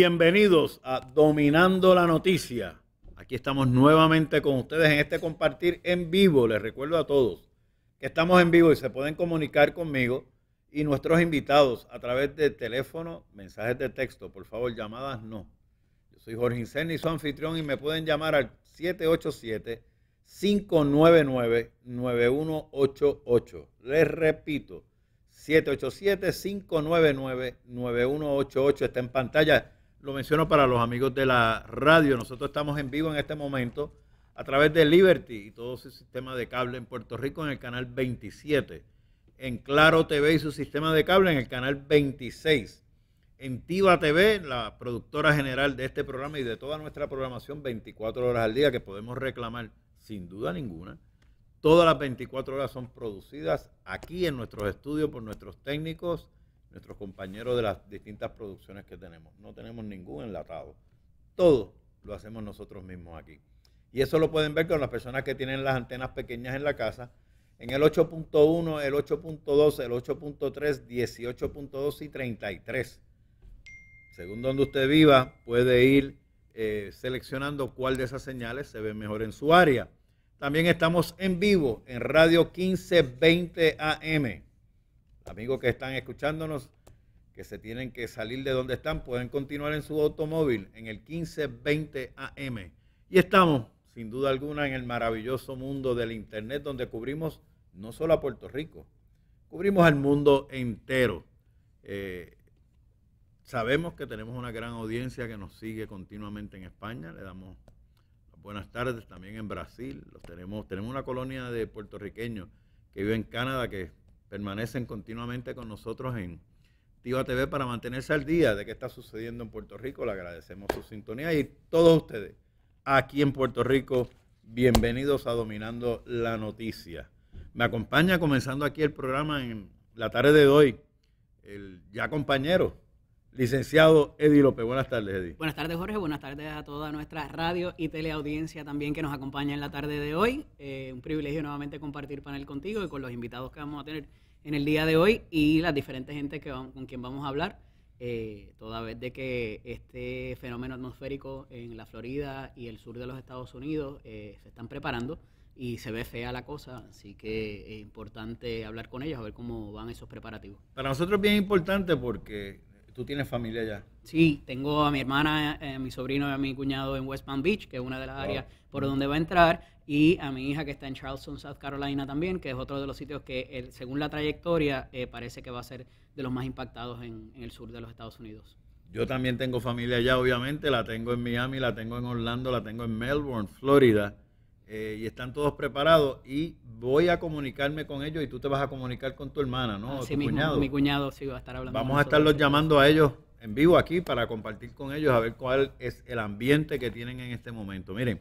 Bienvenidos a Dominando la Noticia. Aquí estamos nuevamente con ustedes en este compartir en vivo. Les recuerdo a todos que estamos en vivo y se pueden comunicar conmigo y nuestros invitados a través de teléfono, mensajes de texto. Por favor, llamadas no. Yo soy Jorge y su anfitrión y me pueden llamar al 787-599-9188. Les repito, 787-599-9188. Está en pantalla lo menciono para los amigos de la radio. Nosotros estamos en vivo en este momento a través de Liberty y todo su sistema de cable en Puerto Rico en el canal 27. En Claro TV y su sistema de cable en el canal 26. En Tiva TV, la productora general de este programa y de toda nuestra programación 24 horas al día que podemos reclamar sin duda ninguna. Todas las 24 horas son producidas aquí en nuestros estudios por nuestros técnicos nuestros compañeros de las distintas producciones que tenemos. No tenemos ningún enlatado. Todo lo hacemos nosotros mismos aquí. Y eso lo pueden ver con las personas que tienen las antenas pequeñas en la casa. En el 8.1, el 8.2, el 8.3, 18.2 y 33. Según donde usted viva, puede ir eh, seleccionando cuál de esas señales se ve mejor en su área. También estamos en vivo en Radio 1520 AM amigos que están escuchándonos, que se tienen que salir de donde están, pueden continuar en su automóvil en el 1520 AM. Y estamos, sin duda alguna, en el maravilloso mundo del Internet, donde cubrimos no solo a Puerto Rico, cubrimos al mundo entero. Eh, sabemos que tenemos una gran audiencia que nos sigue continuamente en España, le damos buenas tardes también en Brasil, tenemos, tenemos una colonia de puertorriqueños que vive en Canadá que permanecen continuamente con nosotros en Tiva TV para mantenerse al día de qué está sucediendo en Puerto Rico. Le agradecemos su sintonía y todos ustedes aquí en Puerto Rico, bienvenidos a Dominando la Noticia. Me acompaña comenzando aquí el programa en la tarde de hoy, el ya compañero, Licenciado Eddie López, buenas tardes, Eddie. Buenas tardes, Jorge. Buenas tardes a toda nuestra radio y teleaudiencia también que nos acompaña en la tarde de hoy. Eh, un privilegio nuevamente compartir panel contigo y con los invitados que vamos a tener en el día de hoy y las diferentes gentes que con quien vamos a hablar. Eh, toda vez de que este fenómeno atmosférico en la Florida y el sur de los Estados Unidos eh, se están preparando y se ve fea la cosa, así que es importante hablar con ellos, a ver cómo van esos preparativos. Para nosotros es bien importante porque ¿Tú tienes familia allá? Sí, tengo a mi hermana, eh, a mi sobrino y a mi cuñado en West Palm Beach, que es una de las áreas por donde va a entrar, y a mi hija que está en Charleston, South Carolina también, que es otro de los sitios que, según la trayectoria, eh, parece que va a ser de los más impactados en, en el sur de los Estados Unidos. Yo también tengo familia allá, obviamente, la tengo en Miami, la tengo en Orlando, la tengo en Melbourne, Florida. Eh, y están todos preparados y voy a comunicarme con ellos y tú te vas a comunicar con tu hermana, ¿no? mi cuñado sí va a estar hablando. Vamos a estarlos llamando a ellos en vivo aquí para compartir con ellos a ver cuál es el ambiente que tienen en este momento. Miren,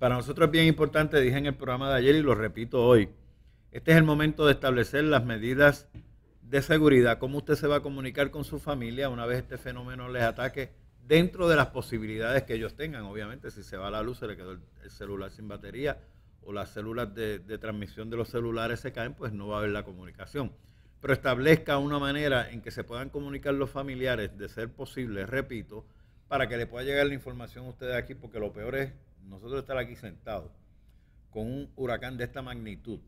para nosotros es bien importante, dije en el programa de ayer y lo repito hoy, este es el momento de establecer las medidas de seguridad, cómo usted se va a comunicar con su familia una vez este fenómeno les ataque dentro de las posibilidades que ellos tengan. Obviamente, si se va la luz, se le quedó el, celular sin batería o las células de, transmisión de los celulares se caen, pues no va a haber la comunicación. Pero establezca una manera en que se puedan comunicar los familiares, de ser posible, repito, para que le pueda llegar la información a ustedes aquí, porque lo peor es nosotros estar aquí sentados con un huracán de esta magnitud,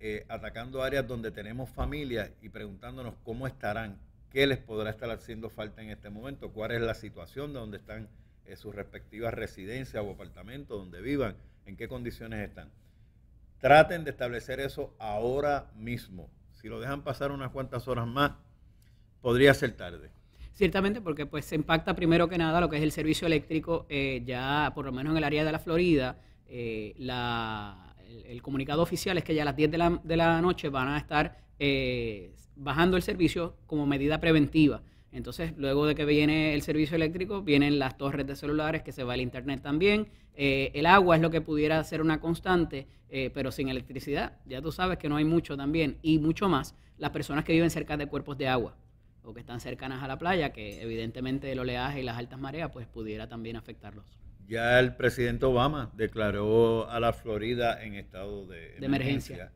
eh, atacando áreas donde tenemos familias y preguntándonos cómo estarán, qué les podrá estar haciendo falta en este momento, cuál es la situación de donde están eh, sus respectivas residencias o apartamentos, donde vivan, en qué condiciones están. Traten de establecer eso ahora mismo. Si lo dejan pasar unas cuantas horas más, podría ser tarde. Ciertamente, porque pues se impacta primero que nada lo que es el servicio eléctrico, eh, ya por lo menos en el área de la Florida, eh, la el, comunicado oficial es que ya a las 10 de la, noche van a estar eh, bajando el servicio como medida preventiva. Entonces, luego de que viene el servicio eléctrico, vienen las torres de celulares, que se va el internet también. Eh, el agua es lo que pudiera ser una constante, eh, pero sin electricidad, ya tú sabes que no hay mucho también. Y mucho más, las personas que viven cerca de cuerpos de agua o que están cercanas a la playa, que evidentemente el oleaje y las altas mareas, pues pudiera también afectarlos. Ya el presidente Obama declaró a la Florida en estado de, emergencia.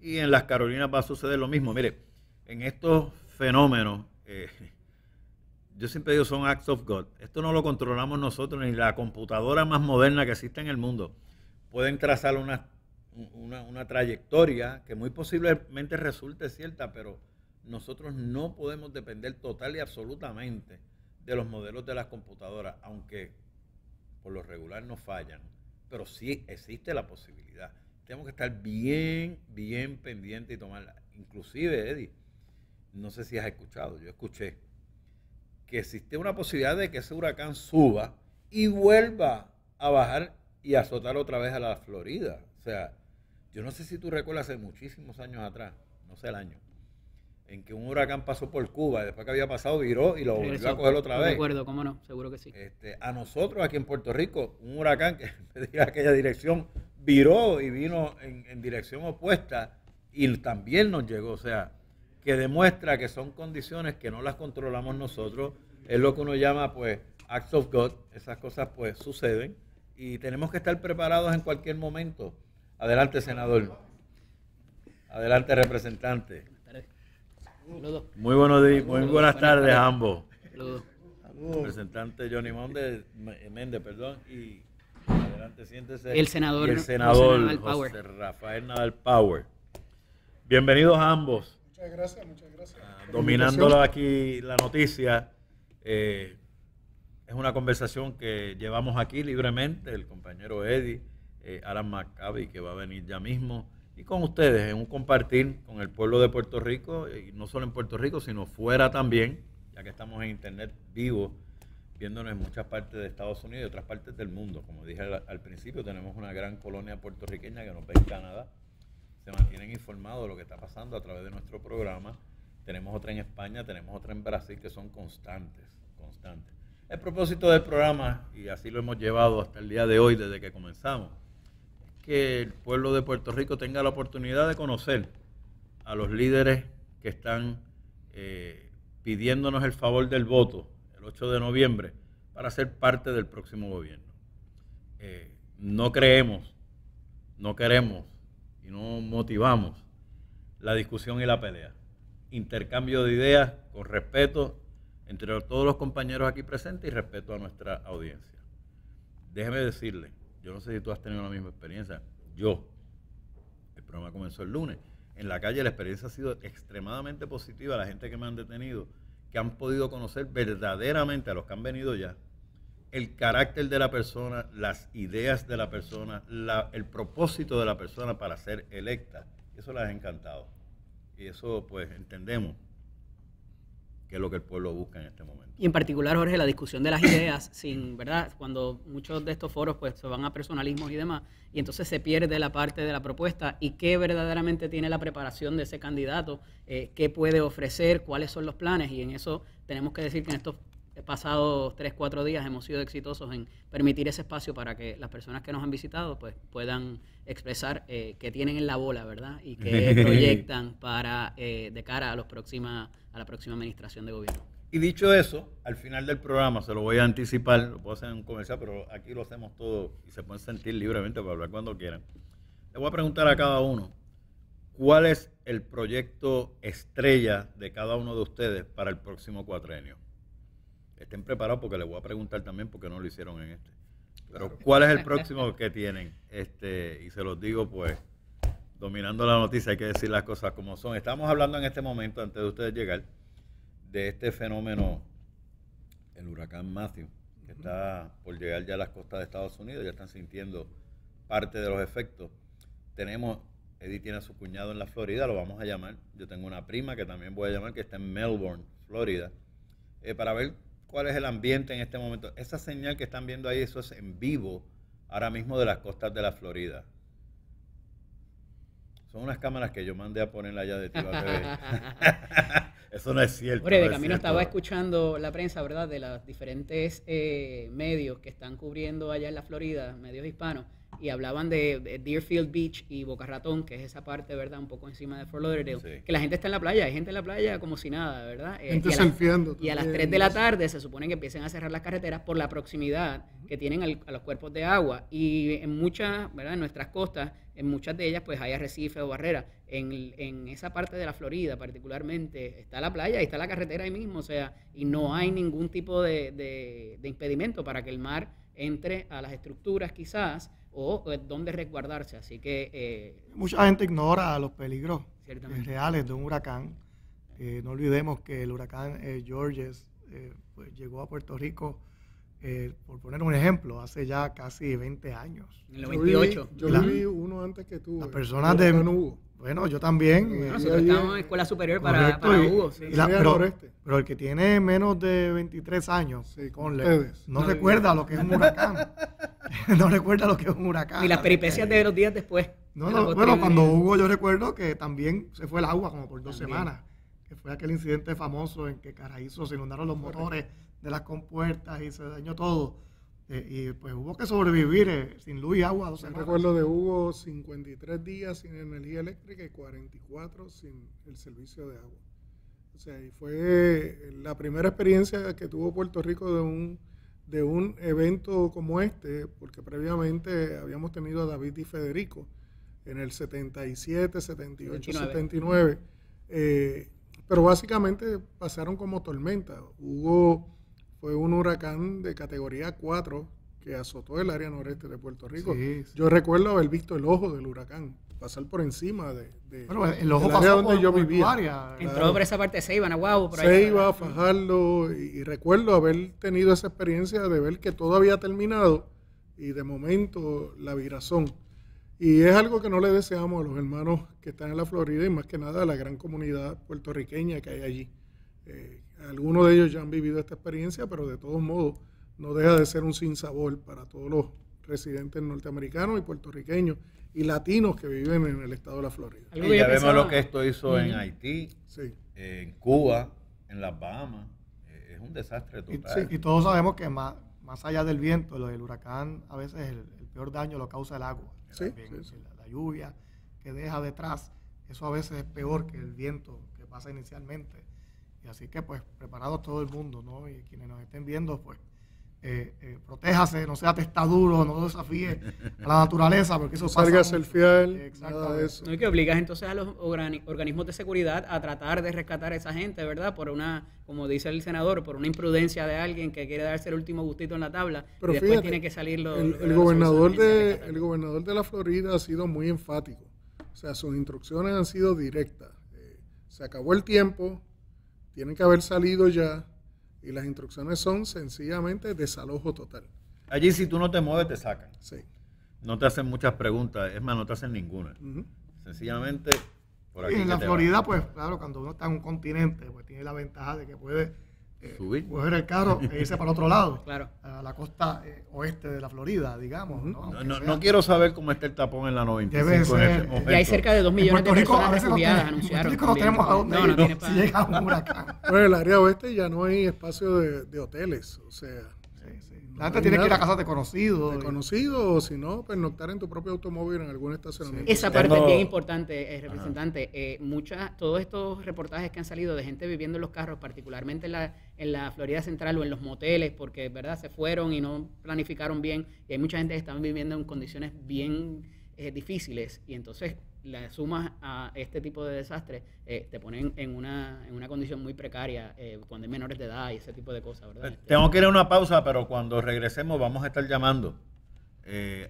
Y en las Carolinas va a suceder lo mismo. Mire, en estos fenómenos, eh, yo siempre digo son acts of God. Esto no lo controlamos nosotros, ni la computadora más moderna que existe en el mundo. Pueden trazar una, una, una trayectoria que muy posiblemente resulte cierta, pero nosotros no podemos depender total y absolutamente de los modelos de las computadoras, aunque por lo regular no fallan, pero sí existe la posibilidad. Tenemos que estar bien, bien pendiente y tomarla. Inclusive, Eddie, no sé si has escuchado, yo escuché que existe una posibilidad de que ese huracán suba y vuelva a bajar y azotar otra vez a la Florida. O sea, yo no sé si tú recuerdas hace muchísimos años atrás, no sé el año, en que un huracán pasó por Cuba, después que había pasado viró y lo volvió a coger otra vez. De acuerdo, cómo no, seguro que sí. Este, a nosotros aquí en Puerto Rico, un huracán que en aquella dirección viró y vino en, en dirección opuesta y también nos llegó, o sea, que demuestra que son condiciones que no las controlamos nosotros, es lo que uno llama pues acts of God, esas cosas pues suceden y tenemos que estar preparados en cualquier momento. Adelante, senador. Adelante, representante. Muy, buenos días, buenas tardes ambos. Representante Johnny Méndez, perdón, y El senador, Rafael Nadal Power. Bienvenidos a ambos. Muchas gracias, ah, aquí la noticia, eh, es una conversación que llevamos aquí libremente, el compañero Eddie, Aram eh, Alan que va a venir ya mismo y con ustedes en un compartir con el pueblo de Puerto Rico, y no solo en Puerto Rico, sino fuera también, ya que estamos en internet vivo, viéndonos en muchas partes de Estados Unidos y otras partes del mundo. Como dije al, principio, tenemos una gran colonia puertorriqueña que nos ve en Canadá. Se mantienen informados de lo que está pasando a través de nuestro programa. Tenemos otra en España, tenemos otra en Brasil, que son constantes, constantes. El propósito del programa, y así lo hemos llevado hasta el día de hoy, desde que comenzamos, que el pueblo de Puerto Rico tenga la oportunidad de conocer a los líderes que están eh, pidiéndonos el favor del voto el 8 de noviembre para ser parte del próximo gobierno. Eh, no creemos, no queremos y no motivamos la discusión y la pelea. Intercambio de ideas con respeto entre todos los compañeros aquí presentes y respeto a nuestra audiencia. Déjeme decirle yo no sé si tú has tenido la misma experiencia. Yo, el programa comenzó el lunes. En la calle la experiencia ha sido extremadamente positiva. La gente que me han detenido, que han podido conocer verdaderamente a los que han venido ya, el carácter de la persona, las ideas de la persona, el propósito de la persona para ser electa. Eso les ha encantado. Y eso pues entendemos que es lo que el pueblo busca en este momento. Y en particular, Jorge, la discusión de las ideas, sin, ¿verdad? Cuando muchos de estos foros pues, se van a personalismos y demás, y entonces se pierde la parte de la propuesta y qué verdaderamente tiene la preparación de ese candidato, eh, qué puede ofrecer, cuáles son los planes, y en eso tenemos que decir que en estos pasados tres cuatro días hemos sido exitosos en permitir ese espacio para que las personas que nos han visitado pues, puedan expresar que eh, qué tienen en la bola, ¿verdad? Y que proyectan para eh, de cara a, los próxima, a la próxima administración de gobierno. Y dicho eso, al final del programa, se lo voy a anticipar, lo puedo hacer en un comercial, pero aquí lo hacemos todo y se pueden sentir libremente para hablar cuando quieran. Le voy a preguntar a cada uno, ¿cuál es el proyecto estrella de cada uno de ustedes para el próximo cuatrenio? estén preparados porque les voy a preguntar también porque no lo hicieron en este. Pero ¿cuál es el próximo que tienen? Este, y se los digo pues, dominando la noticia, hay que decir las cosas como son. Estamos hablando en este momento, antes de ustedes llegar, de este fenómeno, el huracán Matthew, que está por llegar ya a las costas de Estados Unidos, ya están sintiendo parte de los efectos. Tenemos, Eddie tiene a su cuñado en la Florida, lo vamos a llamar. Yo tengo una prima que también voy a llamar, que está en Melbourne, Florida, eh, para ver cuál es el ambiente en este momento. Esa señal que están viendo ahí, eso es en vivo ahora mismo de las costas de la Florida. Son unas cámaras que yo mandé a poner allá de Tiba Eso no es cierto. Hombre, de camino estaba escuchando la prensa, ¿verdad? De los diferentes eh, medios que están cubriendo allá en la Florida, medios hispanos y hablaban de Deerfield Beach y Boca Ratón, que es esa parte, ¿verdad? Un poco encima de Fort Lauderdale. Que la gente está en la playa, hay gente en la playa como si nada, ¿verdad? Eh, gente y, a las, y a las 3 de la tarde se supone que empiecen a cerrar las carreteras por la proximidad que tienen a los cuerpos de agua. Y en muchas, ¿verdad? En nuestras costas, en muchas de ellas, pues hay arrecifes o barreras. En, en, esa parte de la Florida, particularmente, está la playa y está la carretera ahí mismo, o sea, y no hay ningún tipo de impedimento para que el mar entre a las estructuras, quizás o eh, dónde resguardarse. Así que... Eh, Mucha gente ignora los peligros eh, reales de un huracán. no olvidemos que el huracán Georges pues, llegó a Puerto Rico, por poner un ejemplo, hace ya casi 20 años. En el 28. Yo vi, uno antes que tú. Las personas de... Bueno, yo también. Eh, nosotros estamos en escuela superior para, Hugo. sí. pero, el que tiene menos de 23 años, con leves, no, recuerda lo que es un huracán. no recuerda lo que es un huracán. Y las peripecias de los días después. bueno, cuando Hugo, yo recuerdo que también se fue el agua como por dos semanas, que fue aquel incidente famoso en que Carahizos se inundaron los motores de las compuertas y se dañó todo. Eh, y pues hubo que sobrevivir eh, sin luz y agua. recuerdo de hubo 53 días sin energía eléctrica y 44 sin el servicio de agua. O sea, y fue eh, la primera experiencia que tuvo Puerto Rico de un, de un evento como este, porque previamente habíamos tenido a David y Federico en el 77, 78, 79. pero básicamente pasaron como tormenta. Hubo fue un huracán de categoría 4 que azotó el área noreste de Puerto Rico. Yo recuerdo haber visto el ojo del huracán pasar por encima de, de bueno, el ojo pasó área donde yo Área, Entró por esa parte de Ceiba, Nahuabo, por ahí. Fajardo, y, recuerdo haber tenido esa experiencia de ver que todo había terminado y de momento la virazón. Y es algo que no le deseamos a los hermanos que están en la Florida y más que nada a la gran comunidad puertorriqueña que hay allí. Eh, algunos de ellos ya han vivido esta experiencia, pero de todos modos no deja de ser un sinsabor para todos los residentes norteamericanos y puertorriqueños y latinos que viven en el estado de la Florida. Y ya vemos lo que esto hizo en Haití, en Cuba, en las Bahamas. Eh, es un desastre total. Y, todos sabemos que más, más allá del viento, lo del huracán, a veces el, peor daño lo causa el agua. la, lluvia que deja detrás, eso a veces es peor que el viento que pasa inicialmente. Y así que, pues, preparados todo el mundo, ¿no? Y quienes nos estén viendo, pues, eh, eh, protéjase, no sea testaduro, no desafíe a la naturaleza, porque eso salga pasa. el fiel. eso No, hay que obligar entonces a los organismos de seguridad a tratar de rescatar a esa gente, ¿verdad? Por una, como dice el senador, por una imprudencia de alguien que quiere darse el último gustito en la tabla Pero y después tiene que salir los, el, gobernador de, el gobernador de la Florida ha sido muy enfático. O sea, sus instrucciones han sido directas. Eh, se acabó el tiempo, tienen que haber salido ya y las instrucciones son sencillamente desalojo total. Allí si tú no te mueves te sacan. Sí. No te hacen muchas preguntas, es más, no te hacen ninguna. Sencillamente por aquí. Y en la Florida, pues claro, cuando uno está en un continente, pues tiene la ventaja de que puede subir. coger el carro e irse para el otro lado, claro. a la costa eh, oeste de la Florida, digamos. ¿no? No, no, quiero saber cómo está el tapón en la 95. Debe este y hay cerca de 2 millones de personas a no refugiadas, no tenemos a dónde no, ir, no, si llega un huracán. Bueno, en el área oeste ya no hay espacio de, de hoteles, o sea tienes que ir a casa de conocido. De o si no, pernoctar pues, en tu propio automóvil en algún estacionamiento. Esa parte es bien importante, eh, representante. Eh, todos estos reportajes que han salido de gente viviendo en los carros, particularmente en la, en la Florida Central o en los moteles, porque verdad se fueron y no planificaron bien. Y hay mucha gente que está viviendo en condiciones bien eh, difíciles. Y entonces la sumas a este tipo de desastres, eh, te ponen en una, en una condición muy precaria eh, cuando hay menores de edad y ese tipo de cosas, ¿verdad? Eh, este, tengo que ir a una pausa, pero cuando regresemos vamos a estar llamando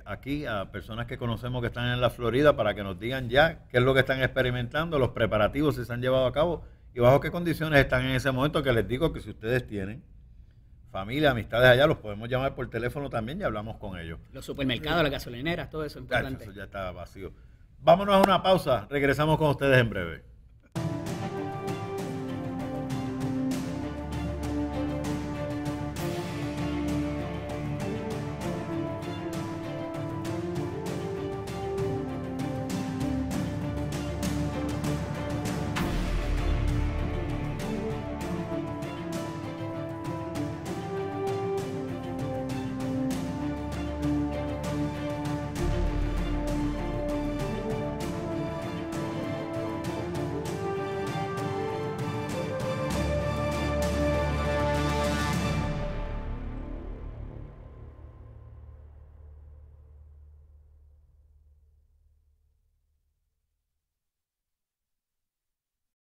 aquí a personas que conocemos que están en la Florida para que nos digan ya qué es lo que están experimentando, los preparativos si se han llevado a cabo y bajo qué condiciones están en ese momento, que les digo que si ustedes tienen familia, amistades allá, los podemos llamar por teléfono también y hablamos con ellos. Los supermercados, las gasolineras, todo eso es eso ya está vacío. Vámonos a una pausa. Regresamos con ustedes en breve.